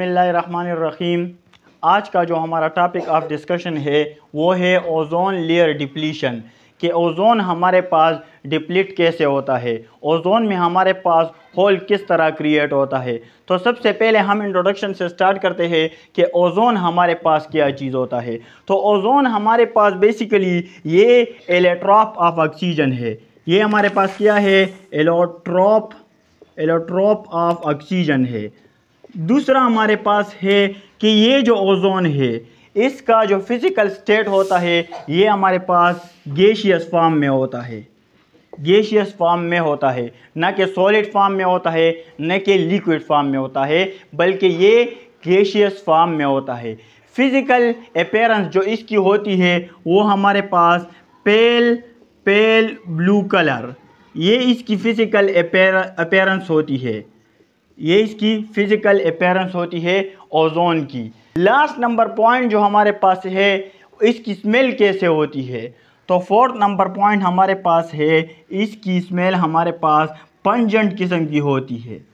बसमीम आज का जो हमारा टॉपिक ऑफ डिस्कशन है वो है ओजोन लेयर डिप्लीशन कि ओजोन हमारे पास डिप्लीट कैसे होता है ओजोन में हमारे पास होल किस तरह क्रिएट होता है तो सबसे पहले हम इंट्रोडक्शन से स्टार्ट करते हैं कि ओजोन हमारे पास क्या चीज़ होता है तो ओजोन हमारे पास बेसिकली ये एलेट्रॉप ऑफ ऑक्सीजन है ये हमारे पास क्या है एलोट्रॉप एलोट्रॉप ऑफ ऑक्सीजन है दूसरा हमारे पास है कि ये जो ओजोन है इसका जो फिज़िकल स्टेट होता है ये हमारे पास गेशियस फॉर्म में होता है गेशियस फॉर्म में होता है ना कि सॉलिड फॉर्म में होता है न कि लिक्विड फॉर्म में होता है बल्कि ये गेशियस फॉर्म में होता है फिज़िकल अपेयरेंस जो इसकी होती है वो हमारे पास पेल पेल ब्लू कलर ये इसकी फ़िज़िकल अपेयरेंस होती है ये इसकी फिजिकल अपेयरेंस होती है ओजोन की लास्ट नंबर पॉइंट जो हमारे पास है इसकी स्मेल कैसे होती है तो फोर्थ नंबर पॉइंट हमारे पास है इसकी स्मेल हमारे पास पंजेंट किस्म की होती है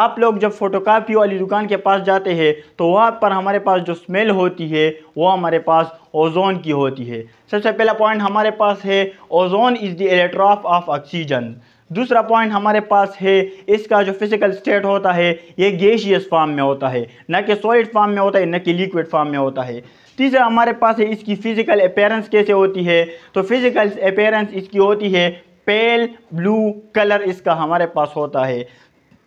आप लोग जब फोटोकॉपी वाली दुकान के पास जाते हैं तो वहाँ पर हमारे पास जो स्मेल होती है वो हमारे पास ओजोन की होती है सबसे पहला पॉइंट हमारे पास है ozone is the allotrope of oxygen दूसरा पॉइंट हमारे पास है इसका जो फिजिकल स्टेट होता है ये गैशियस फॉर्म में होता है न कि सॉलिड फॉर्म में होता है न कि लिक्विड फॉर्म में होता है तीसरा हमारे पास है इसकी फिजिकल अपेयरेंस कैसे होती है तो फिजिकल अपेयरेंस इसकी होती है पेल ब्लू कलर इसका हमारे पास होता है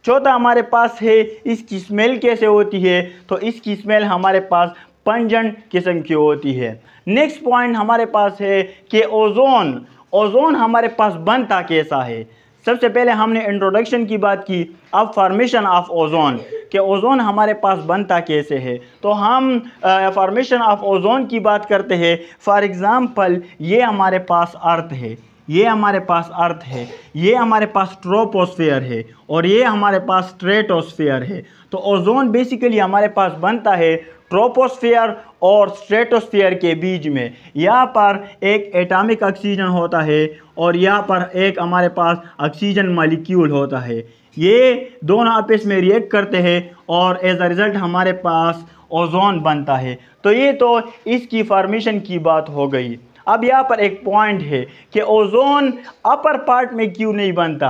चौथा हमारे पास है इसकी स्मेल कैसे होती है तो इसकी स्मेल हमारे पास पंजन किस्म की होती है नेक्स्ट पॉइंट हमारे पास है कि ओजोन ओजोन हमारे पास बनता कैसा है सबसे पहले हमने इंट्रोडक्शन की बात की अब फार्मेशन ऑफ ओजोन कि ओजोन हमारे पास बनता कैसे है तो हम फार्मेशन ऑफ ओजोन की बात करते हैं फॉर एग्ज़ाम्पल ये हमारे पास अर्थ है ये हमारे पास अर्थ है ये हमारे पास ट्रोपोस्फेयर है और ये हमारे पास स्ट्रेटोस्फेयर है तो ओजोन बेसिकली हमारे पास बनता है ट्रोपोस्फेयर और स्ट्रेटोस्फेयर के बीच में यहाँ पर एक एटॉमिक ऑक्सीजन होता है और यहाँ पर एक हमारे पास ऑक्सीजन मालिक्यूल होता है ये दोनों आपस में रिएक्ट करते हैं और एज अ रिज़ल्ट हमारे पास ओजोन बनता है तो ये तो इसकी फॉर्मेशन की बात हो गई अब यहाँ पर एक पॉइंट है कि ओजोन अपर पार्ट में क्यों नहीं बनता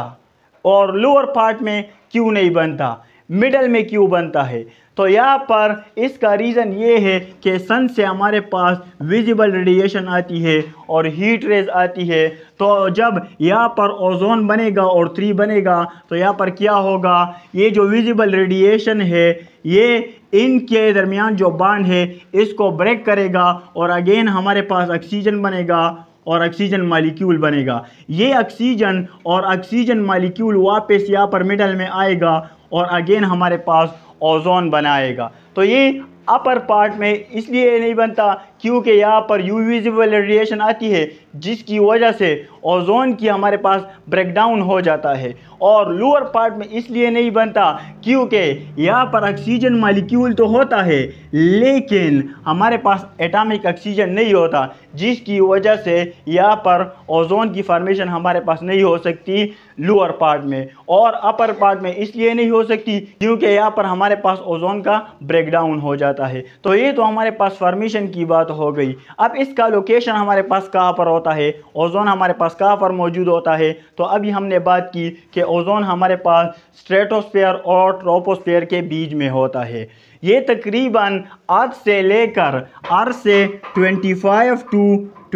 और लोअर पार्ट में क्यों नहीं बनता मिडल में क्यों बनता है तो यहाँ पर इसका रीज़न ये है कि सन से हमारे पास विजिबल रेडिएशन आती है और हीट रेज आती है तो जब यहाँ पर ओजोन बनेगा और थ्री बनेगा तो यहाँ पर क्या होगा ये जो विजिबल रेडिएशन है ये इनके दरमियान जो बांध है इसको ब्रेक करेगा और अगेन हमारे पास ऑक्सीजन बनेगा और ऑक्सीजन मालिक्यूल बनेगा ये ऑक्सीजन और ऑक्सीजन मालिक्यूल वापस यहाँ पर मिडल में आएगा और अगेन हमारे पास ओजोन बनाएगा तो ये अपर पार्ट में इसलिए नहीं बनता क्योंकि यहाँ पर यूविजिबल रेडिएशन आती है जिसकी वजह से ओजोन की हमारे पास ब्रेकडाउन हो जाता है और लोअर पार्ट में इसलिए नहीं बनता क्योंकि यहाँ पर ऑक्सीजन मालिक्यूल तो होता है लेकिन हमारे पास एटॉमिक ऑक्सीजन नहीं होता जिसकी वजह से यहाँ पर ओजोन की फॉर्मेशन हमारे पास नहीं हो सकती लोअर पार्ट में और अपर पार्ट में इसलिए नहीं हो सकती क्योंकि यहाँ पर हमारे पास ओजोन का ब्रेकडाउन हो जाता है तो ये तो हमारे पास फॉर्मेशन की बात हो गई अब इसका लोकेशन हमारे पास कहाँ पर होता है ओजोन हमारे पास कहाँ पर मौजूद होता है तो अभी हमने बात की कि ओज़ोन हमारे पास स्ट्रेटोस्फेयर और ट्रोपोस्फेयर के बीच में होता है ये तकरीबन आज से लेकर आज से 25 टू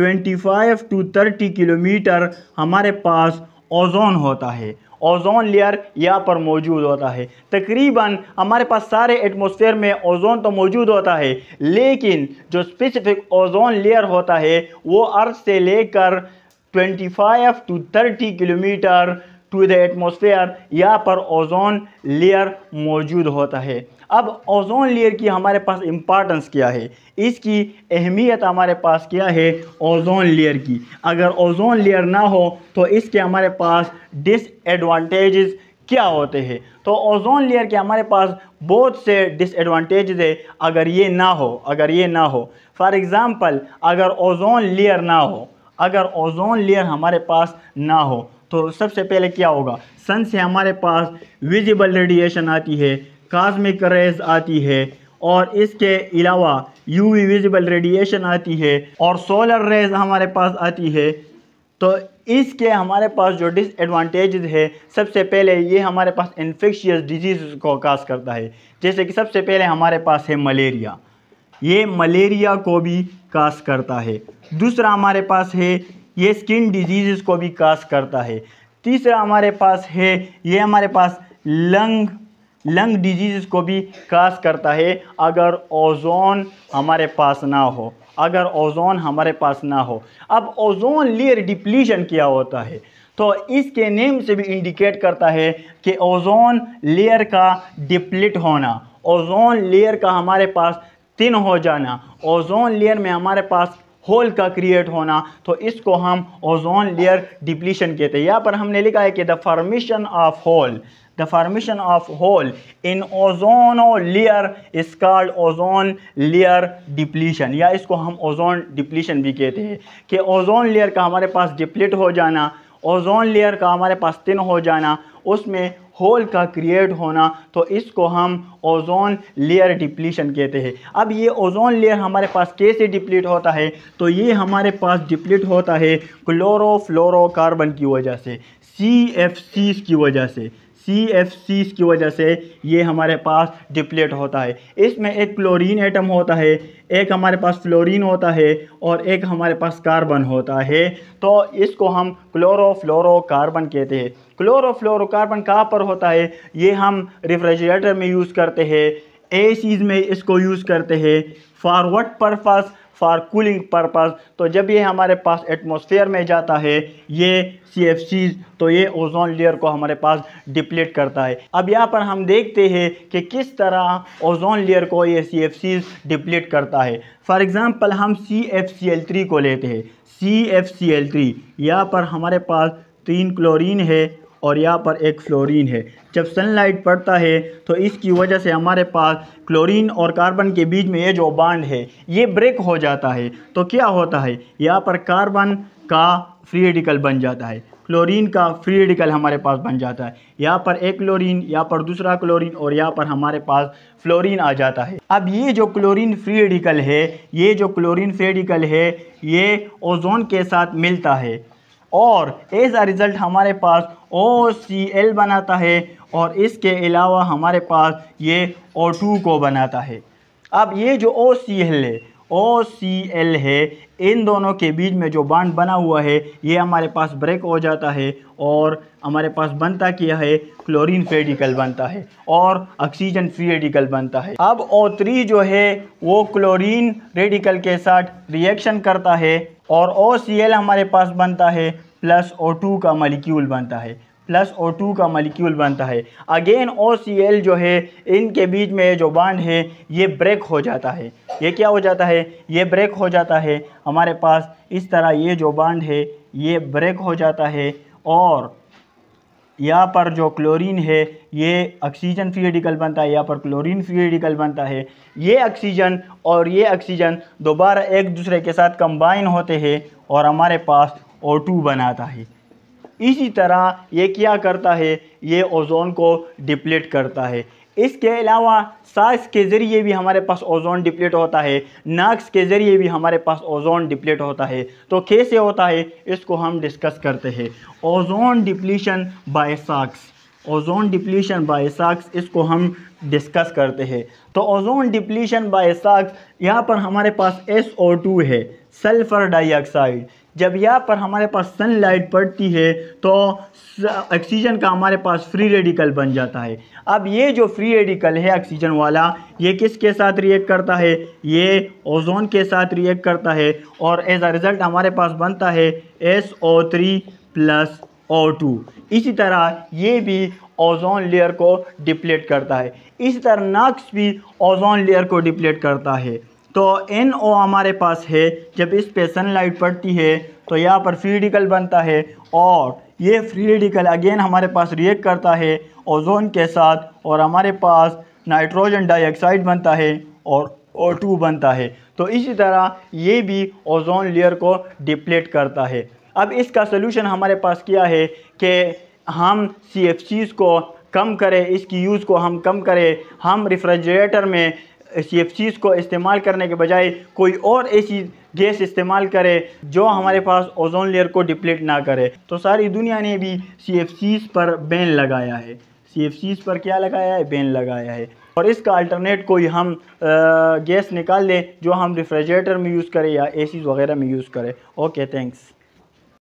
25 टू 30 किलोमीटर हमारे पास ओज़ोन होता है ओज़ोन लेयर यहाँ पर मौजूद होता है तकरीबन हमारे पास सारे एटमॉस्फेयर में ओज़ोन तो मौजूद होता है लेकिन जो स्पेसिफिक ओज़ोन लेयर होता है वो अर्थ से लेकर 25 to 30 kilometre to the atmosphere या पर ओजोन लेयर मौजूद होता है अब ओजोन लेयर की हमारे पास इम्पॉर्टेंस क्या है इसकी अहमियत हमारे पास क्या है ओजोन लेयर की अगर ओजोन लेयर ना हो तो इसके हमारे पास डिसएडवांटेजेस क्या होते हैं तो ओजोन लेयर के हमारे पास बहुत से डिसएडवांटेजेस है अगर ये ना हो अगर ये ना हो फॉर एग्ज़ाम्पल अगर ओजोन लेयर ना हो अगर ओजोन लेयर हमारे पास ना हो तो सबसे पहले क्या होगा सन से हमारे पास विजिबल रेडिएशन आती है कास्मिक रेज आती है और इसके अलावा यूवी विजिबल रेडिएशन आती है और सोलर रेज हमारे पास आती है तो इसके हमारे पास जो डिसएडवांटेजेस है सबसे पहले ये हमारे पास इन्फेक्शियस डिजीज़ को काज करता है जैसे कि सबसे पहले हमारे पास है मलेरिया ये मलेरिया को भी कास करता है दूसरा हमारे पास है ये स्किन डिजीज़ को भी काज करता है तीसरा हमारे पास है ये हमारे पास लंग लंग डिजीज़ को भी काज करता है अगर ओजोन हमारे पास ना हो अगर ओजोन हमारे पास ना हो अब ओजोन लेयर डिप्लीशन क्या होता है तो इसके नेम से भी इंडिकेट करता है कि ओजोन लेयर का डिप्लिट होना ओजोन लेयर का हमारे पास तिन हो जाना ओजोन लेयर में हमारे पास होल का क्रिएट होना तो इसको हम ओजोन लेयर डिप्लीशन कहते हैं यहाँ पर हमने लिखा है कि the formation of hole the formation of hole in ozone layer is called ozone layer depletion या इसको हम ओजोन डिप्लीशन भी कहते हैं कि ओजोन लेयर का हमारे पास डिप्लीट हो जाना ओजोन लेयर का हमारे पास तिन हो जाना उसमें होल का क्रिएट होना तो इसको हम ओजोन लेयर डिप्लीशन कहते हैं अब ये ओजोन लेयर हमारे पास कैसे डिप्लीट होता है तो ये हमारे पास डिप्लीट होता है क्लोरोफ्लोरोकार्बन की वजह से सी एफ की वजह से सी एफ सीज की वजह से ये हमारे पास डिप्लेट होता है इसमें एक क्लोरीन एटम होता है एक हमारे पास फ्लोरीन होता है और एक हमारे पास कार्बन होता है तो इसको हम क्लोरोफ्लोरोकार्बन कहते हैं क्लोरोफ्लोरोकार्बन कहाँ पर होता है ये हम रेफ्रिजरेटर में यूज़ करते हैं ए में इसको यूज़ करते हैं what purpose for cooling purpose तो जब ये हमारे पास एटमॉस्फेयर में जाता है ये सी तो ये ओजोन लेयर को हमारे पास डिप्लीट करता है अब यहाँ पर हम देखते हैं कि किस तरह ओजोन लेयर को ये सी डिप्लीट करता है फॉर एग्ज़ाम्पल हम सी को लेते हैं सी यहाँ पर हमारे पास तीन क्लोरीन है और यहाँ पर एक फ्लोरीन है जब सनलाइट पड़ता है तो इसकी वजह से हमारे पास क्लोरीन और कार्बन के बीच में ये जो बांड है ये ब्रेक हो जाता है तो क्या होता है यहाँ पर कार्बन का फ्री रेडिकल बन जाता है क्लोरीन का फ्री रेडिकल हमारे पास बन जाता है यहाँ पर एक क्लोरीन यहाँ पर दूसरा क्लोरीन और यहाँ पर हमारे पास फ्लोरीन आ जाता है अब ये जो क्लोरीन फ्री रेडिकल है ये जो क्लोरीन फ्री रेडिकल है ये ओजोन के साथ मिलता है और ऐसा रिज़ल्ट हमारे पास ओ सी एल बनाता है और इसके अलावा हमारे पास ये ओ टू को बनाता है अब ये जो ओ सी एल है ओ सी एल है इन दोनों के बीच में जो बांड बना हुआ है ये हमारे पास ब्रेक हो जाता है और हमारे पास बनता क्या है क्लोरीन फ्री रेडिकल बनता है और ऑक्सीजन फ्री रेडिकल बनता है अब ओ थ्री जो है वो क्लोरीन रेडिकल के साथ रिएक्शन करता है और ओ सी एल हमारे पास बनता है प्लस ओ टू का मलिक्यूल बनता है प्लस ओ टू का मलिक्यूल बनता है अगेन ओ सी एल जो है इनके बीच में जो बांड है ये ब्रेक हो जाता है ये क्या हो जाता है ये ब्रेक हो जाता है हमारे पास इस तरह ये जो बांड है ये ब्रेक हो जाता है और यहाँ पर जो क्लोरीन है ये ऑक्सीजन फ्री रेडिकल बनता है यहाँ पर क्लोरीन फ्री रेडिकल बनता है ये ऑक्सीजन और ये ऑक्सीजन दोबारा एक दूसरे के साथ कंबाइन होते हैं और हमारे पास ओ टू बनाता है इसी तरह ये क्या करता है ये ओजोन को डिप्लेट करता है इसके अलावा सांस के ज़रिए भी हमारे पास ओजोन डिप्लेट होता है नाक के ज़रिए भी हमारे पास ओजोन डिप्लेट होता है तो कैसे होता है इसको हम डिस्कस करते हैं ozone depletion by SOx ozone depletion by SOx इसको हम डिस्कस करते हैं तो ओजोन डिप्लीशन बाय सांस यहाँ पर हमारे पास एस ओ टू है सल्फ़र डाइऑक्साइड जब यहाँ पर हमारे पास सनलाइट पड़ती है तो ऑक्सीजन का हमारे पास फ्री रेडिकल बन जाता है अब ये जो फ्री रेडिकल है ऑक्सीजन वाला ये किसके साथ रिएक्ट करता है ये ओजोन के साथ रिएक्ट करता है और एज अ रिज़ल्ट हमारे पास बनता है S O three plus O two इसी तरह ये भी ओजोन लेयर को डिप्लेट करता है इस तरह नक्स भी ओजोन लेयर को डिप्लेट करता है तो एन ओ हमारे पास है जब इस पे सनलाइट पड़ती है तो यहाँ पर फ्री रेडिकल बनता है और ये फ्री रेडिकल अगेन हमारे पास रिएक्ट करता है ओजोन के साथ और हमारे पास नाइट्रोजन डाइऑक्साइड बनता है और ओ टू बनता है तो इसी तरह ये भी ओजोन लेयर को डिप्लेट करता है अब इसका सोल्यूशन हमारे पास क्या है कि हम सी को कम करें इसकी यूज़ को हम कम करें हम रिफ्रिजरेटर में सी एफ सीज़ को इस्तेमाल करने के बजाय कोई और ऐसी गैस इस्तेमाल करे जो हमारे पास ओजोन लेयर को डिप्लेट ना करे तो सारी दुनिया ने भी सी एफ सीज़ पर बैन लगाया है सी एफ सीज़ पर क्या लगाया है बैन लगाया है और इसका अल्टरनेट कोई हम गैस निकाल लें जो हम रिफ्रिजरेटर में यूज़ करें या सीज वगैरह में यूज़ करें ओके थैंक्स